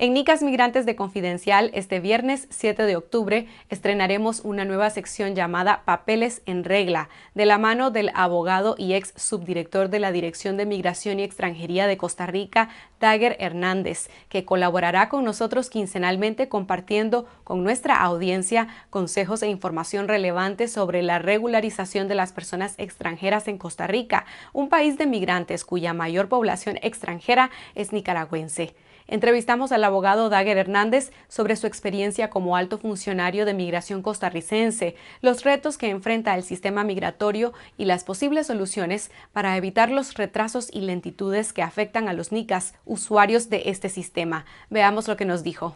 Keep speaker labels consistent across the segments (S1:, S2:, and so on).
S1: En Nicas Migrantes de Confidencial, este viernes 7 de octubre, estrenaremos una nueva sección llamada Papeles en Regla, de la mano del abogado y ex subdirector de la Dirección de Migración y Extranjería de Costa Rica, Dagger Hernández, que colaborará con nosotros quincenalmente compartiendo con nuestra audiencia consejos e información relevante sobre la regularización de las personas extranjeras en Costa Rica, un país de migrantes cuya mayor población extranjera es nicaragüense. Entrevistamos al abogado Dagger Hernández sobre su experiencia como alto funcionario de migración costarricense, los retos que enfrenta el sistema migratorio y las posibles soluciones para evitar los retrasos y lentitudes que afectan a los NICAS, usuarios de este sistema. Veamos lo que nos dijo.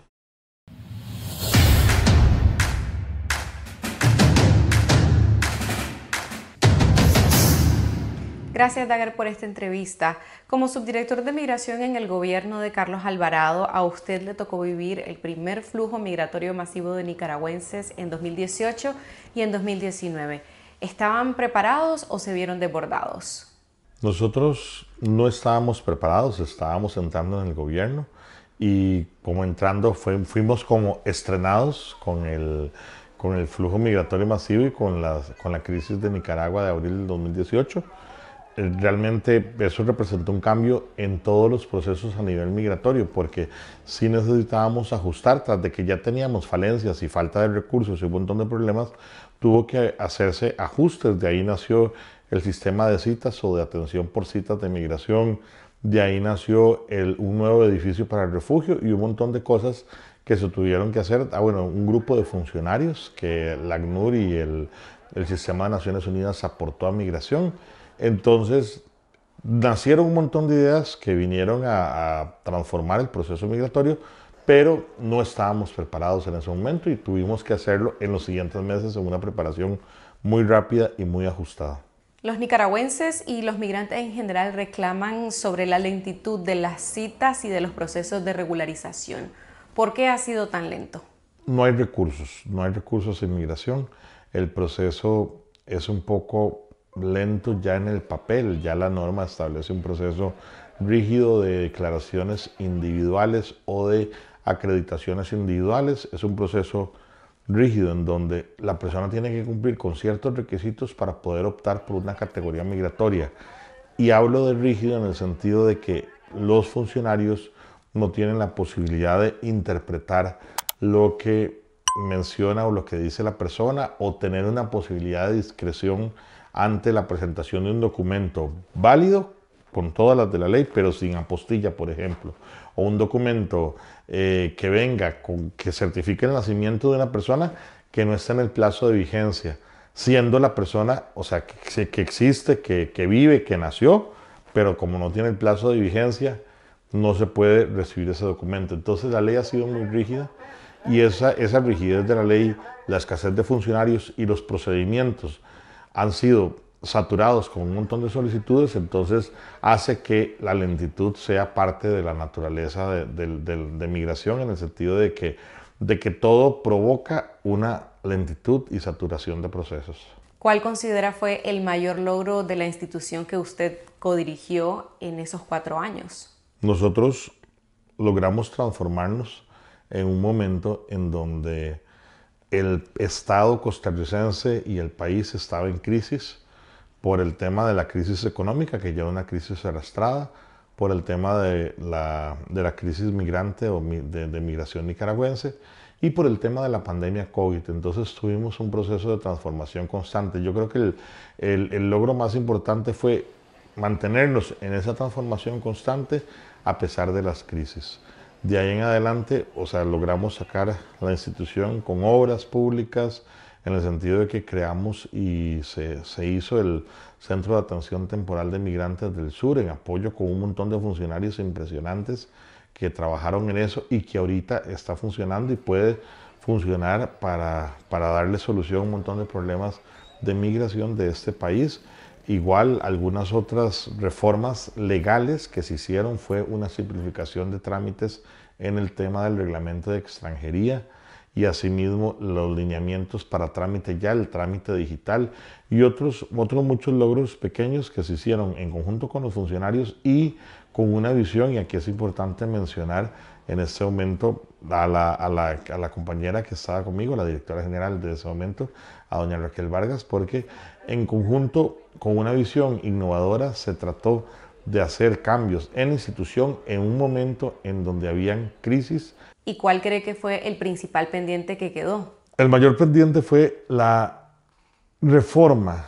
S1: Gracias, Dagar, por esta entrevista. Como subdirector de migración en el gobierno de Carlos Alvarado, a usted le tocó vivir el primer flujo migratorio masivo de nicaragüenses en 2018 y en 2019. ¿Estaban preparados o se vieron desbordados?
S2: Nosotros no estábamos preparados, estábamos entrando en el gobierno y como entrando fuimos como estrenados con el, con el flujo migratorio masivo y con la, con la crisis de Nicaragua de abril del 2018 eh, realmente eso representó un cambio en todos los procesos a nivel migratorio, porque si necesitábamos ajustar, tras de que ya teníamos falencias y falta de recursos y un montón de problemas, tuvo que hacerse ajustes, de ahí nació el sistema de citas o de atención por citas de migración, de ahí nació un nuevo edificio para el refugio y un montón de cosas que se tuvieron que hacer, ah, bueno, un grupo de funcionarios que la ACNUR y el, el Sistema de Naciones Unidas aportó a migración, entonces, nacieron un montón de ideas que vinieron a, transformar el proceso migratorio, pero no estábamos preparados en ese momento y tuvimos que hacerlo en los siguientes meses en una preparación muy rápida y muy ajustada.
S1: Los nicaragüenses y los migrantes en general reclaman sobre la lentitud de las citas y de los procesos de regularización. ¿Por qué ha sido tan lento?
S2: No hay recursos, no hay recursos en migración. El proceso es un poco lento ya en el papel. Ya la norma establece un proceso rígido de declaraciones individuales o de acreditaciones individuales. Es un proceso rígido en donde la persona tiene que cumplir con ciertos requisitos para poder optar por una categoría migratoria. Y hablo de rígido en el sentido de que los funcionarios no tienen la posibilidad de interpretar lo que menciona o lo que dice la persona o tener una posibilidad de discreción ante la presentación de un documento válido con todas las de la ley, pero sin apostilla, por ejemplo, o un documento eh, que venga, con, que certifique el nacimiento de una persona que no está en el plazo de vigencia, siendo la persona, o sea, que, que existe, que, vive, que nació, pero como no tiene el plazo de vigencia, no se puede recibir ese documento. Entonces la ley ha sido muy rígida y esa, esa rigidez de la ley, la escasez de funcionarios y los procedimientos han sido saturados con un montón de solicitudes, entonces hace que la lentitud sea parte de la naturaleza de, migración en el sentido de que, de que todo provoca una lentitud y saturación de procesos.
S1: ¿Cuál considera fue el mayor logro de la institución que usted codirigió en esos cuatro años?
S2: Nosotros logramos transformarnos en un momento en donde el Estado costarricense y el país estaba en crisis por el tema de la crisis económica, que ya era una crisis arrastrada, por el tema de la, crisis migrante o de, migración nicaragüense y por el tema de la pandemia COVID. Entonces tuvimos un proceso de transformación constante. Yo creo que el, logro más importante fue mantenernos en esa transformación constante a pesar de las crisis de ahí en adelante, o sea, logramos sacar la institución con obras públicas, en el sentido de que creamos y se, hizo el Centro de Atención Temporal de Migrantes del Sur, en apoyo con un montón de funcionarios impresionantes que trabajaron en eso y que ahorita está funcionando y puede funcionar para, para darle solución a un montón de problemas de migración de este país. Igual algunas otras reformas legales que se hicieron fue una simplificación de trámites en el tema del reglamento de extranjería y asimismo los lineamientos para trámite ya, el trámite digital y otros, otros muchos logros pequeños que se hicieron en conjunto con los funcionarios y con una visión, y aquí es importante mencionar en este momento a la, a, la, compañera que estaba conmigo, la directora general de ese momento, a doña Raquel Vargas, porque en conjunto con una visión innovadora se trató de hacer cambios en la institución en un momento en donde habían crisis.
S1: ¿Y cuál cree que fue el principal pendiente que quedó?
S2: El mayor pendiente fue la reforma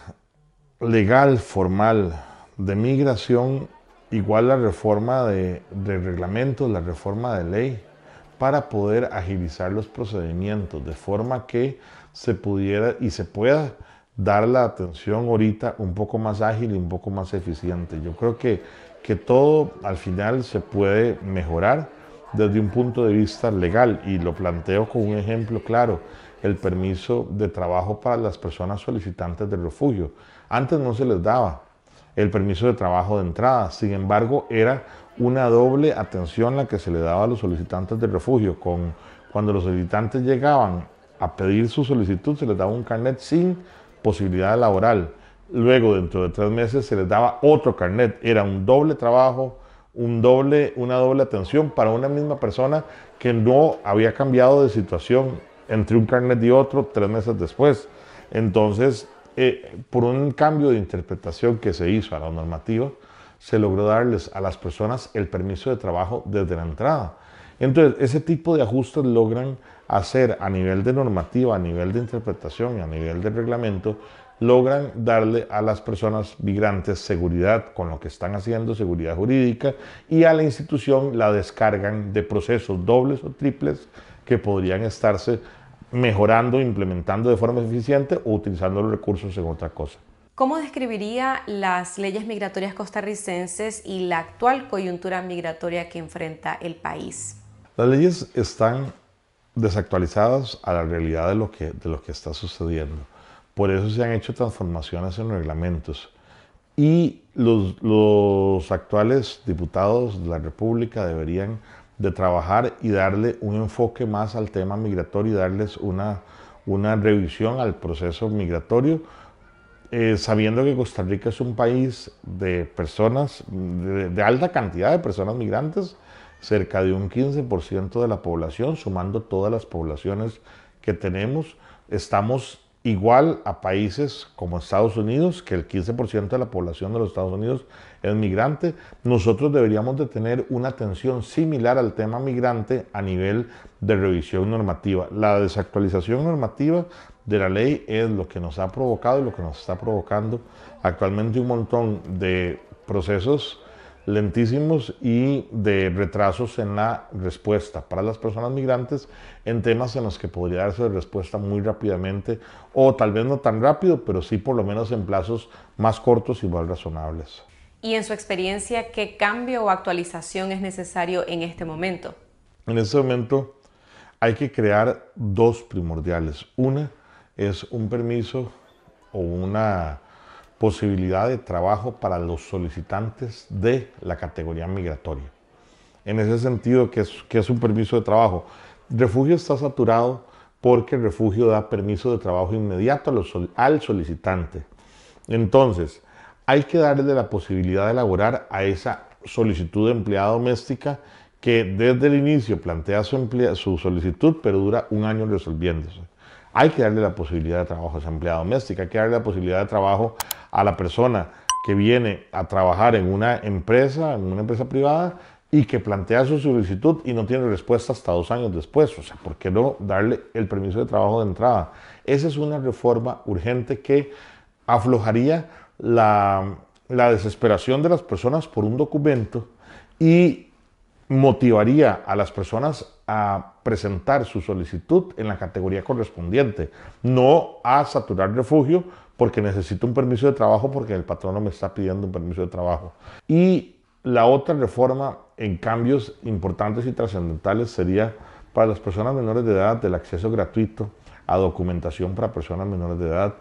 S2: legal, formal, de migración, igual la reforma de, de reglamento, la reforma de ley, para poder agilizar los procedimientos de forma que se pudiera y se pueda dar la atención ahorita un poco más ágil y un poco más eficiente. Yo creo que, que todo al final se puede mejorar desde un punto de vista legal y lo planteo con un ejemplo claro, el permiso de trabajo para las personas solicitantes de refugio. Antes no se les daba, el permiso de trabajo de entrada. Sin embargo, era una doble atención la que se le daba a los solicitantes de refugio. Con, cuando los solicitantes llegaban a pedir su solicitud, se les daba un carnet sin posibilidad laboral. Luego, dentro de tres meses, se les daba otro carnet. Era un doble trabajo, un doble, una doble atención para una misma persona que no había cambiado de situación entre un carnet y otro tres meses después. Entonces, eh, por un cambio de interpretación que se hizo a la normativa, se logró darles a las personas el permiso de trabajo desde la entrada. Entonces, ese tipo de ajustes logran hacer a nivel de normativa, a nivel de interpretación y a nivel de reglamento, logran darle a las personas migrantes seguridad con lo que están haciendo, seguridad jurídica, y a la institución la descargan de procesos dobles o triples que podrían estarse mejorando, implementando de forma eficiente o utilizando los recursos en otra cosa.
S1: ¿Cómo describiría las leyes migratorias costarricenses y la actual coyuntura migratoria que enfrenta el país?
S2: Las leyes están desactualizadas a la realidad de lo que, de lo que está sucediendo. Por eso se han hecho transformaciones en reglamentos. Y los, los actuales diputados de la República deberían de trabajar y darle un enfoque más al tema migratorio y darles una, una revisión al proceso migratorio, eh, sabiendo que Costa Rica es un país de personas, de, de alta cantidad de personas migrantes, cerca de un 15% de la población, sumando todas las poblaciones que tenemos, estamos igual a países como Estados Unidos, que el 15% de la población de los Estados Unidos es migrante, nosotros deberíamos de tener una atención similar al tema migrante a nivel de revisión normativa. La desactualización normativa de la ley es lo que nos ha provocado y lo que nos está provocando actualmente un montón de procesos lentísimos y de retrasos en la respuesta para las personas migrantes en temas en los que podría darse respuesta muy rápidamente o tal vez no tan rápido, pero sí por lo menos en plazos más cortos y más razonables.
S1: Y en su experiencia, ¿qué cambio o actualización es necesario en este momento?
S2: En este momento hay que crear dos primordiales. Una es un permiso o una posibilidad de trabajo para los solicitantes de la categoría migratoria. En ese sentido, ¿qué es, es un permiso de trabajo? Refugio está saturado porque el refugio da permiso de trabajo inmediato al solicitante. Entonces, hay que darle la posibilidad de elaborar a esa solicitud de empleada doméstica que desde el inicio plantea su, su solicitud, pero dura un año resolviéndose hay que darle la posibilidad de trabajo a esa empleada doméstica, hay que darle la posibilidad de trabajo a la persona que viene a trabajar en una empresa, en una empresa privada, y que plantea su solicitud y no tiene respuesta hasta dos años después. O sea, ¿por qué no darle el permiso de trabajo de entrada? Esa es una reforma urgente que aflojaría la, la desesperación de las personas por un documento y motivaría a las personas a presentar su solicitud en la categoría correspondiente, no a saturar refugio porque necesito un permiso de trabajo porque el patrono me está pidiendo un permiso de trabajo. Y la otra reforma en cambios importantes y trascendentales sería para las personas menores de edad el acceso gratuito a documentación para personas menores de edad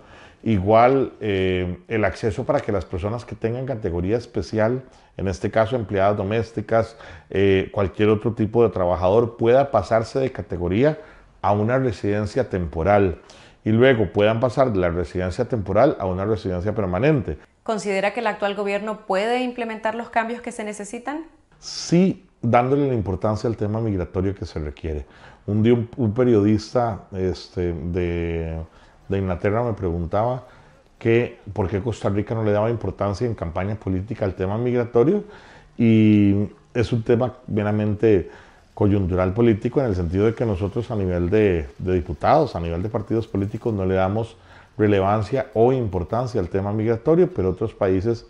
S2: Igual eh, el acceso para que las personas que tengan categoría especial, en este caso empleadas domésticas, eh, cualquier otro tipo de trabajador, pueda pasarse de categoría a una residencia temporal y luego puedan pasar de la residencia temporal a una residencia permanente.
S1: ¿Considera que el actual gobierno puede implementar los cambios que se necesitan?
S2: Sí, dándole la importancia al tema migratorio que se requiere. Un día un, un periodista este, de de Inglaterra me preguntaba por qué Costa Rica no le daba importancia en campaña política al tema migratorio y es un tema meramente coyuntural político en el sentido de que nosotros a nivel de, de diputados, a nivel de partidos políticos no le damos relevancia o importancia al tema migratorio, pero otros países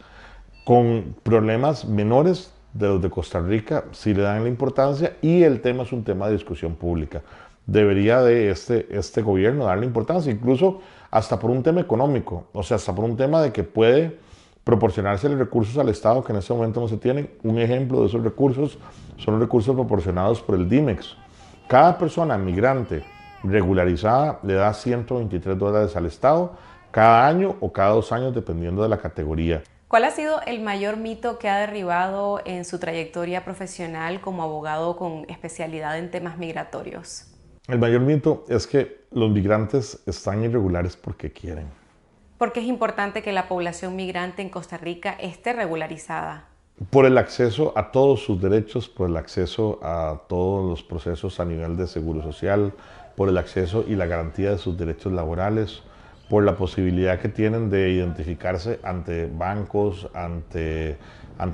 S2: con problemas menores de los de Costa Rica sí le dan la importancia y el tema es un tema de discusión pública debería de este, este, gobierno darle importancia, incluso hasta por un tema económico, o sea, hasta por un tema de que puede proporcionarse recursos al Estado que en ese momento no se tienen. Un ejemplo de esos recursos son los recursos proporcionados por el DIMEX. Cada persona migrante regularizada le da 123 dólares al Estado cada año o cada dos años dependiendo de la categoría.
S1: ¿Cuál ha sido el mayor mito que ha derribado en su trayectoria profesional como abogado con especialidad en temas migratorios?
S2: El mayor mito es que los migrantes están irregulares porque quieren.
S1: qué es importante que la población migrante en Costa Rica esté regularizada.
S2: Por el acceso a todos sus derechos, por el acceso a todos los procesos a nivel de seguro social, por el acceso y la garantía de sus derechos laborales, por la posibilidad que tienen de identificarse ante bancos, ante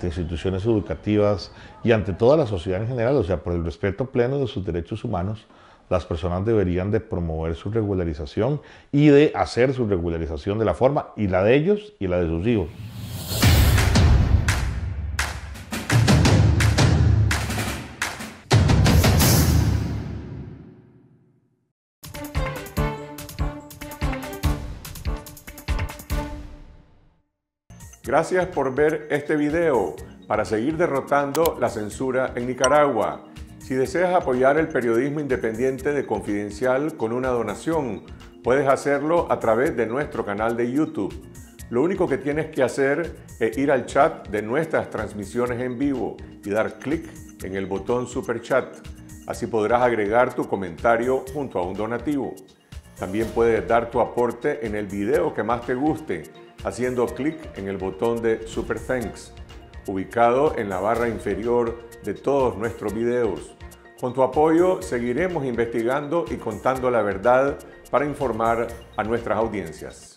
S2: instituciones educativas y ante toda la sociedad en general, o sea, por el respeto pleno de sus derechos humanos las personas deberían de promover su regularización y de hacer su regularización de la forma y la de ellos y la de sus hijos. Gracias por ver este video para seguir derrotando la censura en Nicaragua. Si deseas apoyar el periodismo independiente de Confidencial con una donación, puedes hacerlo a través de nuestro canal de YouTube. Lo único que tienes que hacer es ir al chat de nuestras transmisiones en vivo y dar clic en el botón Super Chat. Así podrás agregar tu comentario junto a un donativo. También puedes dar tu aporte en el video que más te guste haciendo clic en el botón de Super Thanks, ubicado en la barra inferior de todos nuestros videos. Con tu apoyo seguiremos investigando y contando la verdad para informar a nuestras audiencias.